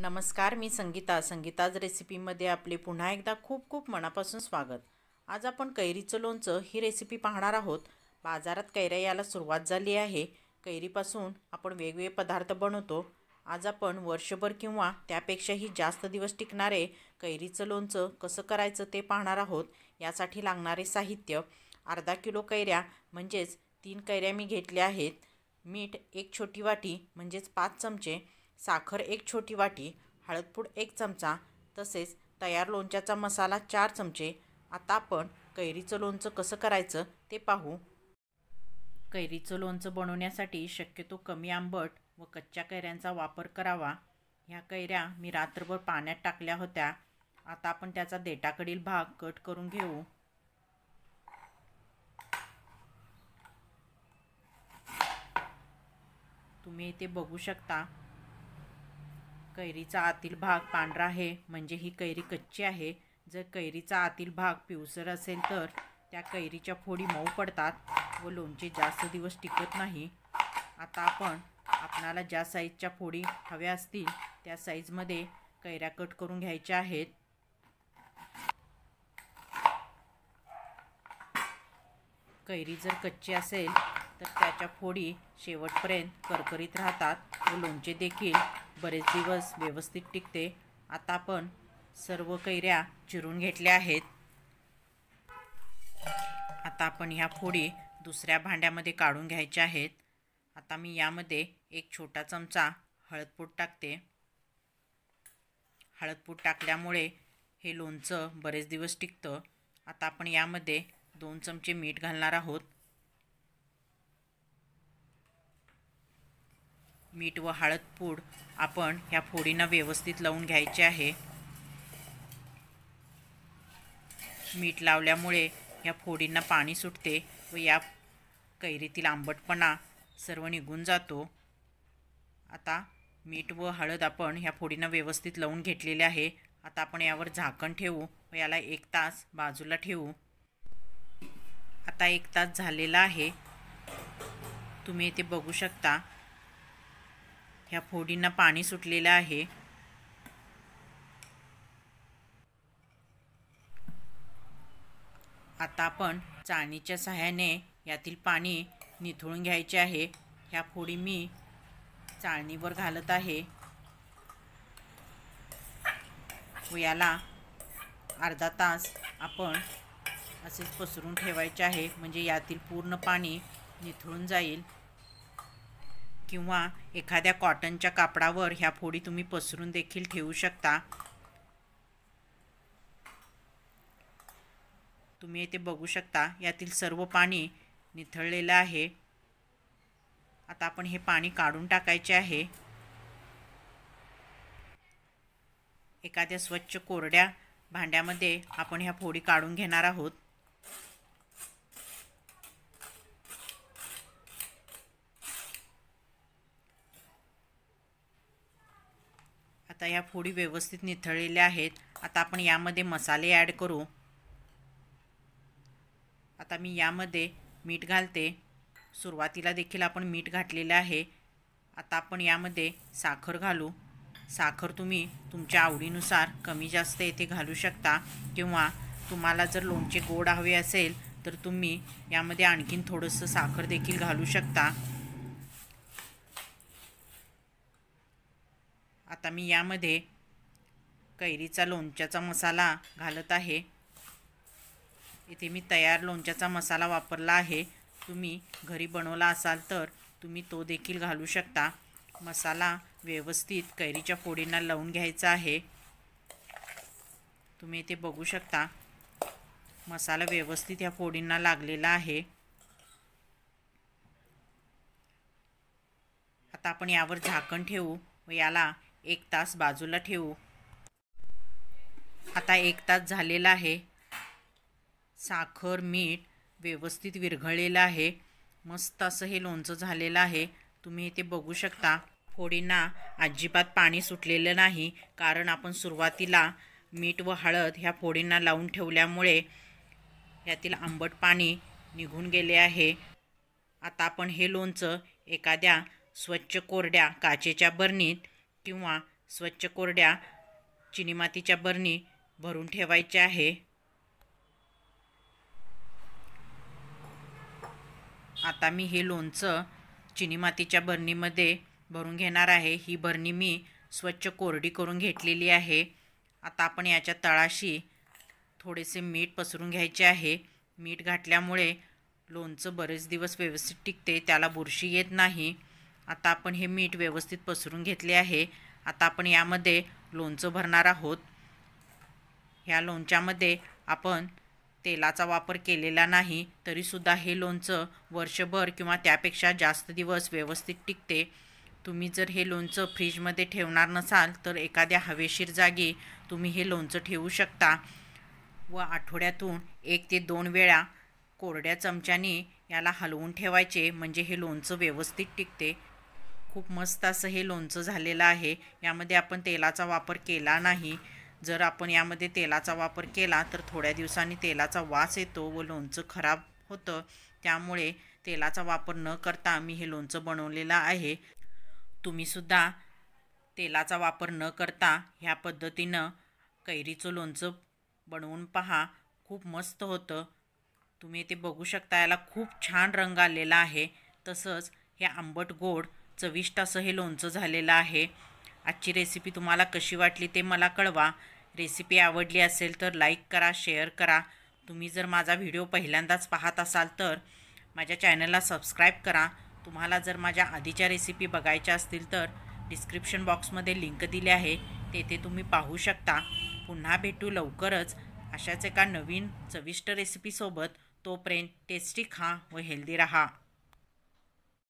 नमस्कार मी संगीता संगीताज रेसिपीमध्ये आपले पुन्हा एकदा खूप खूप मनापासून स्वागत आज आपण कैरीचं लोणचं ही रेसिपी पाहणार आहोत बाजारात कैऱ्या याला सुरुवात झाली आहे कैरीपासून आपण वेगवेगळे पदार्थ बनवतो आज आपण वर्षभर किंवा त्यापेक्षाही जास्त दिवस टिकणारे कैरीचं लोणचं कसं करायचं ते पाहणार आहोत यासाठी लागणारे साहित्य अर्धा किलो कैऱ्या म्हणजेच तीन कैऱ्या मी घेतल्या आहेत मीठ एक छोटी वाटी म्हणजेच पाच चमचे साखर एक छोटी वाटी हळदपूड एक चमचा तसेच तयार लोणच्याचा मसाला चार चमचे आता आपण कैरीचं लोणचं कसं करायचं ते पाहू कैरीचं लोणचं बनवण्यासाठी शक्यतो कमी आंबट व कच्च्या कैऱ्यांचा वापर करावा ह्या कैऱ्या मी रात्रभर पाण्यात टाकल्या होत्या आता आपण त्याचा देटाकडील भाग कट करून घेऊ तुम्ही इथे बघू शकता कैरीचा आतील भाग पांढरा आहे म्हणजे ही कैरी कच्ची आहे जर कैरीचा आतील भाग पिवसर असेल तर त्या कैरीच्या फोडी मऊ पडतात व लोणचे जास्त दिवस टिकत नाही आता आपण आपणाला ज्या साईजच्या फोडी हव्या असतील त्या साईजमध्ये कैऱ्या कट करून घ्यायच्या आहेत कैरी जर कच्ची असेल तर त्याच्या फोडी शेवटपर्यंत करकरीत राहतात व लोणचे देखील बरेच दिवस व्यवस्थित टिकते आता आपण सर्व कैऱ्या चिरून घेतल्या आहेत आता आपण ह्या फोडी दुसऱ्या भांड्यामध्ये काढून घ्यायच्या आहेत आता मी यामध्ये एक छोटा चमचा हळदपूट टाकते हळदपूट टाकल्यामुळे हे लोणचं बरेच दिवस टिकतं आता आपण यामध्ये दोन चमचे मीठ घालणार आहोत मीठ व हळद पूड आपण ह्या फोडींना व्यवस्थित लावून घ्यायचे आहे मीठ लावल्यामुळे ह्या फोडींना पाणी सुटते व या कैरीतील आंबटपणा सर्व निघून जातो आता मीठ व हळद आपण ह्या फोडींना व्यवस्थित लावून घेतलेले आहे आता आपण यावर झाकण ठेवू व याला एक तास बाजूला ठेवू आता एक तास झालेला आहे तुम्ही इथे बघू शकता ह्या फोडींना पाणी सुटलेलं आहे आता आपण चाळणीच्या सहाय्याने यातील पाणी निथळून घ्यायचे आहे ह्या फोडी मी चाळणीवर घालत आहे व याला अर्धा तास आपण असेच पसरून ठेवायचे आहे म्हणजे यातील पूर्ण पाणी निथळून जाईल किंवा एखाद्या कॉटनच्या कापडावर ह्या फोडी तुम्ही पसरून देखील ठेवू शकता तुम्ही येथे बघू शकता यातील सर्व पाणी निथळलेलं आहे आता आपण हे पाणी काढून टाकायचे आहे एखाद्या स्वच्छ कोरड्या भांड्यामध्ये आपण ह्या फोडी काढून घेणार आहोत आता या फोडी व्यवस्थित निथळलेल्या आहेत आता आपण यामध्ये मसाले ॲड करू आता मी यामध्ये मीठ घालते सुरुवातीला देखील आपण मीठ घातलेलं आहे आता आपण यामध्ये साखर घालू साखर तुम्ही तुमच्या आवडीनुसार कमी जास्त येथे घालू शकता किंवा तुम्हाला जर लोणचे गोड हवे असेल तर तुम्ही यामध्ये आणखीन थोडंसं साखर देखील घालू शकता आता मी यामध्ये कैरीचा लोणच्याचा मसाला घालत आहे इथे मी तयार लोणच्याचा मसाला वापरला आहे तुम्ही घरी बनवला असाल तर तुम्ही तो देखील घालू शकता मसाला व्यवस्थित कैरीच्या फोडींना लावून घ्यायचा आहे तुम्ही इथे बघू शकता मसाला व्यवस्थित या फोडींना लागलेला आहे आता आपण यावर झाकण ठेवू व याला एक तास बाजूला ठेवू आता एक तास झालेला आहे साखर मीठ व्यवस्थित विरघळलेलं आहे मस्त असं हे लोणचं झालेलं आहे तुम्ही इथे बघू शकता फोडींना अजिबात पाणी सुटलेलं नाही कारण आपण सुरुवातीला मीठ व हळद ह्या फोडींना लावून ठेवल्यामुळे यातील आंबट पाणी निघून गेले आहे आता आपण हे लोणचं एखाद्या स्वच्छ कोरड्या काचेच्या बरणीत किंवा स्वच्छ कोरड्या चिनीमातीच्या बरणी भरून ठेवायचे आहे आता मी हे लोणचं चिनीमातीच्या बरणीमध्ये भरून घेणार आहे ही बरणी मी स्वच्छ कोरडी करून घेतलेली आहे आता आपण याच्या तळाशी थोडेसे मीठ पसरून घ्यायचे आहे मीठ घातल्यामुळे लोणचं बरेच दिवस व्यवस्थित टिकते त्याला बुरशी येत नाही आता आपण हे मीठ व्यवस्थित पसरून घेतले आहे आता आपण यामध्ये लोणचं भरणार आहोत ह्या लोणच्यामध्ये आपण तेलाचा वापर केलेला नाही तरीसुद्धा हे लोणचं वर्षभर किंवा त्यापेक्षा जास्त दिवस व्यवस्थित टिकते तुम्ही जर हे लोणचं फ्रीजमध्ये ठेवणार नसाल तर एखाद्या हवेशीर जागी तुम्ही हे लोणचं ठेवू शकता व आठवड्यातून एक ते दोन वेळा कोरड्या चमच्याने याला हलवून ठेवायचे म्हणजे हे लोणचं व्यवस्थित टिकते खूप मस्त असं हे लोणचं झालेलं आहे यामध्ये आपण तेलाचा वापर केला नाही जर आपण यामध्ये तेलाचा वापर केला तर थोड्या दिवसांनी तेलाचा वास येतो व लोणचं खराब होतं त्यामुळे तेलाचा वापर न करता मी हे लोणचं बनवलेलं आहे तुम्हीसुद्धा तेलाचा वापर न करता ह्या पद्धतीनं कैरीचं लोणचं बनवून पहा खूप मस्त होतं तुम्ही ते बघू शकता याला खूप छान रंग आलेला आहे तसंच हे आंबट गोड चविष्ट असं हे लोणचं झालेलं आहे आजची रेसिपी तुम्हाला कशी वाटली ते मला कळवा रेसिपी आवडली असेल तर लाईक करा शेअर करा तुम्ही जर माझा व्हिडिओ पहिल्यांदाच पाहत असाल तर माझ्या चॅनलला सबस्क्राईब करा तुम्हाला जर माझ्या आधीच्या रेसिपी बघायच्या असतील तर डिस्क्रिप्शन बॉक्समध्ये लिंक दिली आहे तेथे तुम्ही पाहू शकता पुन्हा भेटू लवकरच अशाच एका नवीन चविष्ट रेसिपीसोबत तोपर्यंत टेस्टी खा व हेल्दी रहा